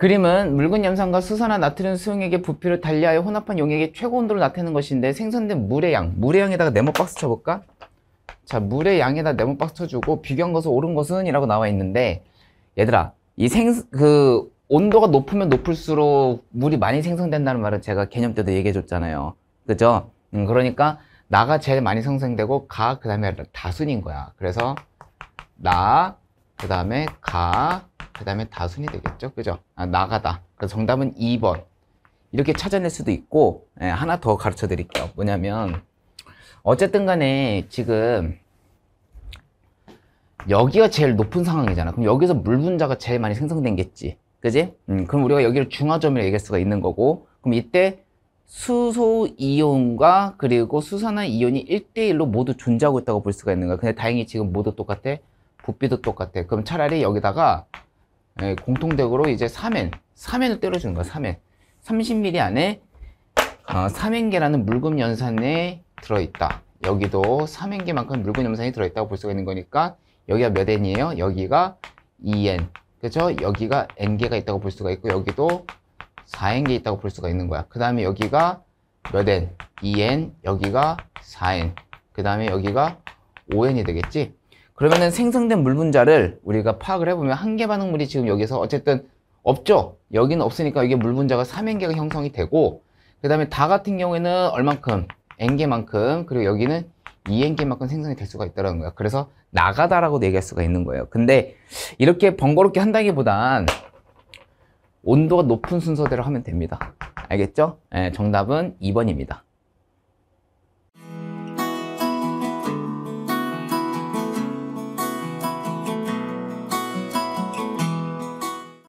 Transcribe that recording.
그림은 묽은 염산과 수산화 나트륨 수용액의 부피를 달리하여 혼합한 용액의 최고 온도를 나타내는 것인데 생산된 물의 양, 물의 양에다가 네모 박스 쳐볼까? 자, 물의 양에다 네모 박스 쳐주고 비교한 것은 옳은 것은 이라고 나와 있는데 얘들아, 이 생, 그 온도가 높으면 높을수록 물이 많이 생성된다는 말은 제가 개념 때도 얘기해 줬잖아요. 그죠? 음, 그러니까 나가 제일 많이 생성되고 가, 그 다음에 다순인 거야. 그래서 나, 그 다음에 가, 그 다음에 다순이 되겠죠. 그죠? 아, 나가다. 그래서 정답은 2번. 이렇게 찾아낼 수도 있고 예, 하나 더 가르쳐 드릴게요. 뭐냐면 어쨌든 간에 지금 여기가 제일 높은 상황이잖아. 그럼 여기서 물 분자가 제일 많이 생성된겠지. 그지? 음, 그럼 우리가 여기를 중화점이라고 얘기할 수가 있는 거고 그럼 이때 수소 이온과 그리고 수산화 이온이 1대1로 모두 존재하고 있다고 볼 수가 있는 거야. 근데 다행히 지금 모두 똑같아. 부피도 똑같아. 그럼 차라리 여기다가 예, 공통적으로 이제 3엔, 3엔을 때려주는 거야, 3엔. 30mm 안에 3엔계라는 어, 물금 연산에 들어있다. 여기도 3엔계만큼 물금 연산이 들어있다고 볼 수가 있는 거니까 여기가 몇엔이에요 여기가 2엔 그죠? 여기가 n개가 있다고 볼 수가 있고 여기도 4n개 있다고 볼 수가 있는 거야. 그 다음에 여기가 몇 n? 2n. 여기가 4n. 그 다음에 여기가 5n이 되겠지? 그러면은 생성된 물 분자를 우리가 파악을 해보면 한 개 반응물이 지금 여기서 어쨌든 없죠. 여기는 없으니까 이게 물 분자가 3n개가 형성이 되고 그 다음에 다 같은 경우에는 얼만큼 n개만큼 그리고 여기는 2n개만큼 생성이 될 수가 있다는 거야. 그래서 나가다라고 얘기할 네 수가 있는 거예요. 근데 이렇게 번거롭게 한다기보단 온도가 높은 순서대로 하면 됩니다. 알겠죠? 네, 정답은 2번입니다.